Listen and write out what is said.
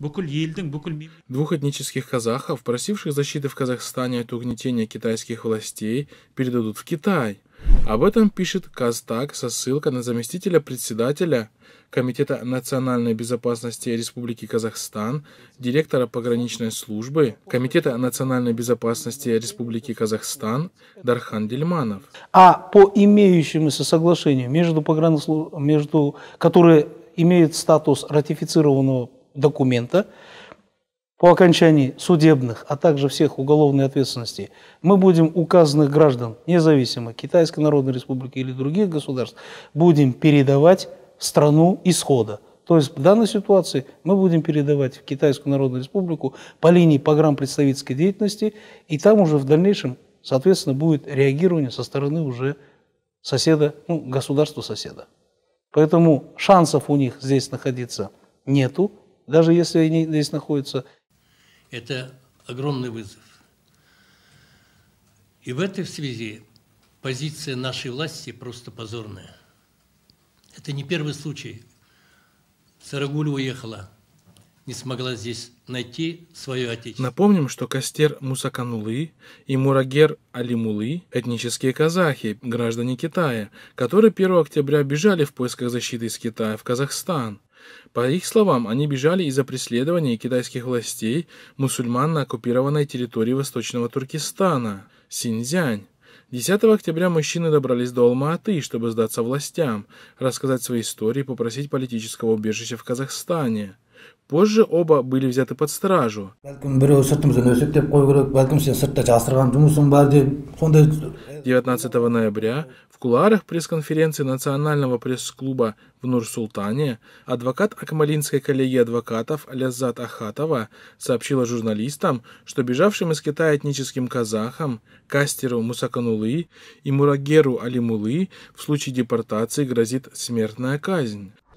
бүкіл двух этнических казахов просивших защиты в казахстане от угнетения китайских властей передадут в китай об этом пишет Казтак со ссылкой на заместителя председателя Комитета национальной безопасности Республики Казахстан, директора пограничной службы Комитета национальной безопасности Республики Казахстан Дархан Дельманов. А по имеющемуся соглашению, между погранслуж... между... которые имеет статус ратифицированного документа по окончании судебных, а также всех уголовной ответственности, мы будем указанных граждан, независимо Китайской Народной Республики или других государств, будем передавать страну исхода. То есть в данной ситуации мы будем передавать в Китайскую Народную Республику по линии программ-представительской деятельности, и там уже в дальнейшем, соответственно, будет реагирование со стороны уже соседа, ну, государства-соседа. Поэтому шансов у них здесь находиться нету, даже если они здесь находятся. Это огромный вызов. И в этой связи позиция нашей власти просто позорная. Это не первый случай. Сарагуль уехала – не смогла здесь найти свое отечество. Напомним, что Костер Мусаканулы и Мурагер Алимулы – этнические казахи, граждане Китая, которые 1 октября бежали в поисках защиты из Китая в Казахстан. По их словам, они бежали из-за преследований китайских властей мусульман на оккупированной территории Восточного Туркестана – Синьцзянь. 10 октября мужчины добрались до Алма-Аты, чтобы сдаться властям, рассказать свои истории и попросить политического убежища в Казахстане – Позже оба были взяты под стражу. Девятнадцатого ноября в куларах пресс-конференции Национального пресс-клуба в Нур-Султане адвокат Акмалинской коллегии адвокатов Ляззат Ахатова сообщила журналистам, что бежавшим из Китая этническим казахам Кастеру Мусаканулы и Мурагеру Алимулы в случае депортации грозит смертная казнь.